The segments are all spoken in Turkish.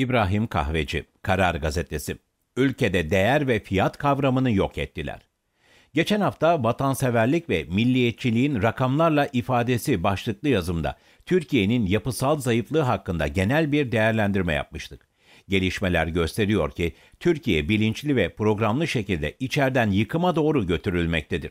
İbrahim Kahveci, Karar Gazetesi. Ülkede değer ve fiyat kavramını yok ettiler. Geçen hafta vatanseverlik ve milliyetçiliğin rakamlarla ifadesi başlıklı yazımda Türkiye'nin yapısal zayıflığı hakkında genel bir değerlendirme yapmıştık. Gelişmeler gösteriyor ki Türkiye bilinçli ve programlı şekilde içeriden yıkıma doğru götürülmektedir.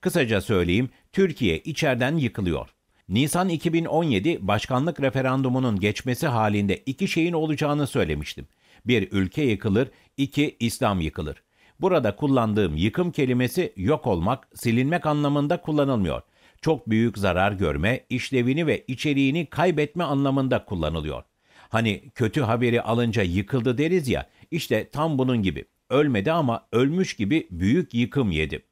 Kısaca söyleyeyim, Türkiye içeriden yıkılıyor. Nisan 2017 başkanlık referandumunun geçmesi halinde iki şeyin olacağını söylemiştim. Bir ülke yıkılır, iki İslam yıkılır. Burada kullandığım yıkım kelimesi yok olmak, silinmek anlamında kullanılmıyor. Çok büyük zarar görme, işlevini ve içeriğini kaybetme anlamında kullanılıyor. Hani kötü haberi alınca yıkıldı deriz ya, işte tam bunun gibi. Ölmedi ama ölmüş gibi büyük yıkım yedi.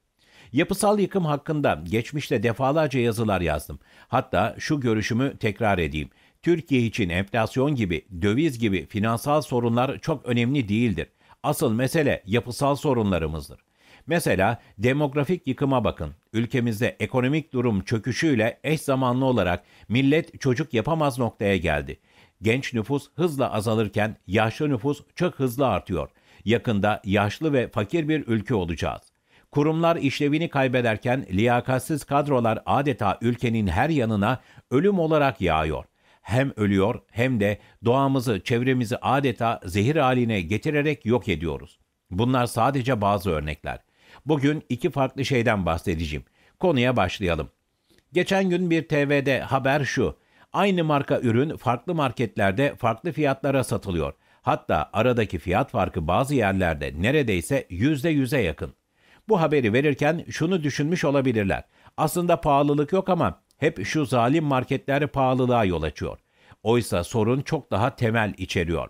Yapısal yıkım hakkında geçmişte defalarca yazılar yazdım. Hatta şu görüşümü tekrar edeyim. Türkiye için enflasyon gibi, döviz gibi finansal sorunlar çok önemli değildir. Asıl mesele yapısal sorunlarımızdır. Mesela demografik yıkıma bakın. Ülkemizde ekonomik durum çöküşüyle eş zamanlı olarak millet çocuk yapamaz noktaya geldi. Genç nüfus hızla azalırken yaşlı nüfus çok hızlı artıyor. Yakında yaşlı ve fakir bir ülke olacağız. Kurumlar işlevini kaybederken liyakatsiz kadrolar adeta ülkenin her yanına ölüm olarak yağıyor. Hem ölüyor hem de doğamızı, çevremizi adeta zehir haline getirerek yok ediyoruz. Bunlar sadece bazı örnekler. Bugün iki farklı şeyden bahsedeceğim. Konuya başlayalım. Geçen gün bir TV'de haber şu. Aynı marka ürün farklı marketlerde farklı fiyatlara satılıyor. Hatta aradaki fiyat farkı bazı yerlerde neredeyse yüzde yüze yakın. Bu haberi verirken şunu düşünmüş olabilirler. Aslında pahalılık yok ama hep şu zalim marketler pahalılığa yol açıyor. Oysa sorun çok daha temel içeriyor.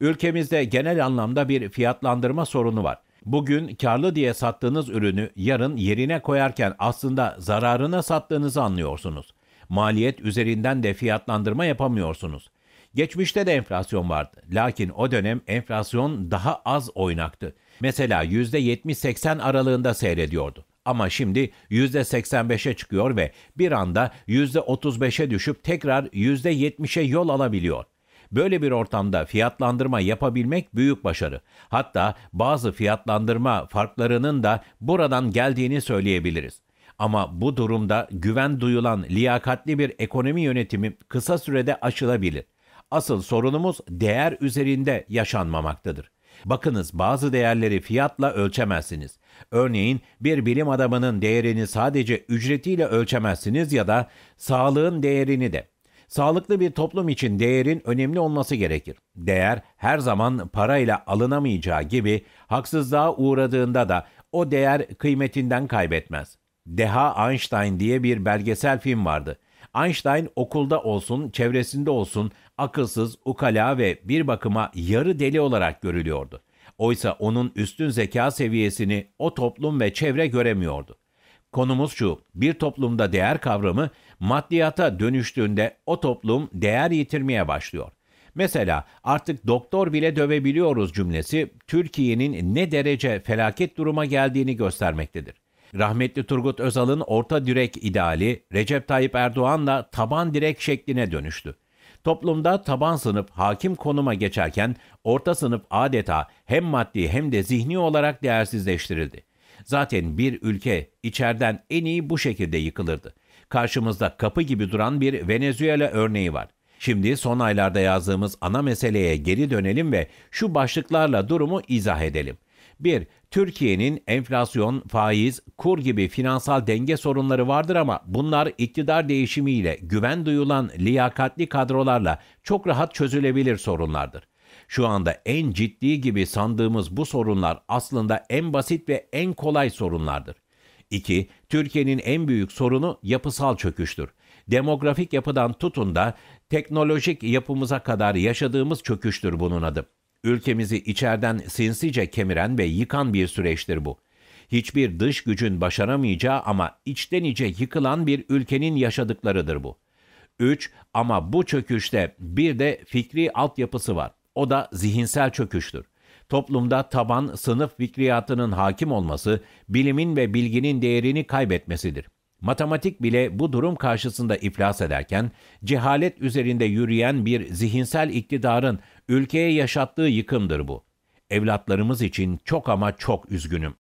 Ülkemizde genel anlamda bir fiyatlandırma sorunu var. Bugün karlı diye sattığınız ürünü yarın yerine koyarken aslında zararına sattığınızı anlıyorsunuz. Maliyet üzerinden de fiyatlandırma yapamıyorsunuz. Geçmişte de enflasyon vardı. Lakin o dönem enflasyon daha az oynaktı. Mesela %70-80 aralığında seyrediyordu. Ama şimdi %85'e çıkıyor ve bir anda %35'e düşüp tekrar %70'e yol alabiliyor. Böyle bir ortamda fiyatlandırma yapabilmek büyük başarı. Hatta bazı fiyatlandırma farklarının da buradan geldiğini söyleyebiliriz. Ama bu durumda güven duyulan liyakatli bir ekonomi yönetimi kısa sürede aşılabilir. Asıl sorunumuz değer üzerinde yaşanmamaktadır. Bakınız bazı değerleri fiyatla ölçemezsiniz. Örneğin bir bilim adamının değerini sadece ücretiyle ölçemezsiniz ya da sağlığın değerini de. Sağlıklı bir toplum için değerin önemli olması gerekir. Değer her zaman parayla alınamayacağı gibi haksızlığa uğradığında da o değer kıymetinden kaybetmez. Deha Einstein diye bir belgesel film vardı. Einstein okulda olsun, çevresinde olsun akılsız, ukala ve bir bakıma yarı deli olarak görülüyordu. Oysa onun üstün zeka seviyesini o toplum ve çevre göremiyordu. Konumuz şu, bir toplumda değer kavramı maddiyata dönüştüğünde o toplum değer yitirmeye başlıyor. Mesela artık doktor bile dövebiliyoruz cümlesi Türkiye'nin ne derece felaket duruma geldiğini göstermektedir. Rahmetli Turgut Özal'ın orta direk ideali Recep Tayyip Erdoğan'la taban direk şekline dönüştü. Toplumda taban sınıf hakim konuma geçerken orta sınıf adeta hem maddi hem de zihni olarak değersizleştirildi. Zaten bir ülke içerden en iyi bu şekilde yıkılırdı. Karşımızda kapı gibi duran bir Venezuela örneği var. Şimdi son aylarda yazdığımız ana meseleye geri dönelim ve şu başlıklarla durumu izah edelim. 1. Türkiye'nin enflasyon, faiz, kur gibi finansal denge sorunları vardır ama bunlar iktidar değişimiyle güven duyulan liyakatli kadrolarla çok rahat çözülebilir sorunlardır. Şu anda en ciddi gibi sandığımız bu sorunlar aslında en basit ve en kolay sorunlardır. 2. Türkiye'nin en büyük sorunu yapısal çöküştür. Demografik yapıdan tutun da teknolojik yapımıza kadar yaşadığımız çöküştür bunun adı. Ülkemizi içerden sinsice kemiren ve yıkan bir süreçtir bu. Hiçbir dış gücün başaramayacağı ama içten içe yıkılan bir ülkenin yaşadıklarıdır bu. 3. Ama bu çöküşte bir de fikri altyapısı var. O da zihinsel çöküştür. Toplumda taban sınıf fikriyatının hakim olması, bilimin ve bilginin değerini kaybetmesidir. Matematik bile bu durum karşısında iflas ederken, cehalet üzerinde yürüyen bir zihinsel iktidarın Ülkeye yaşattığı yıkımdır bu. Evlatlarımız için çok ama çok üzgünüm.